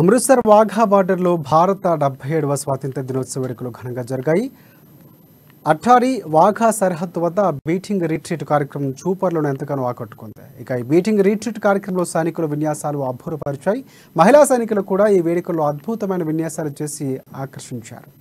అమృత్సర్ వాఘా బార్డర్లో భారత డెబ్బై ఏడవ స్వాతంత్ర దినోత్సవ వేడుకలు ఘనంగా జరిగాయి అట్టారి వాఘా సరిహద్దు వద్ద బీటింగ్ రిట్రీట్ కార్యక్రమం చూపర్లను ఎంతగానో ఆకట్టుకుంది ఇక ఈ బీటింగ్ రీట్రీట్ కార్యక్రమంలో సైనికుల విన్యాసాలు అబ్బురపరిచాయి మహిళా సైనికులు కూడా ఈ వేడుకల్లో అద్భుతమైన విన్యాసాలు చేసి ఆకర్షించారు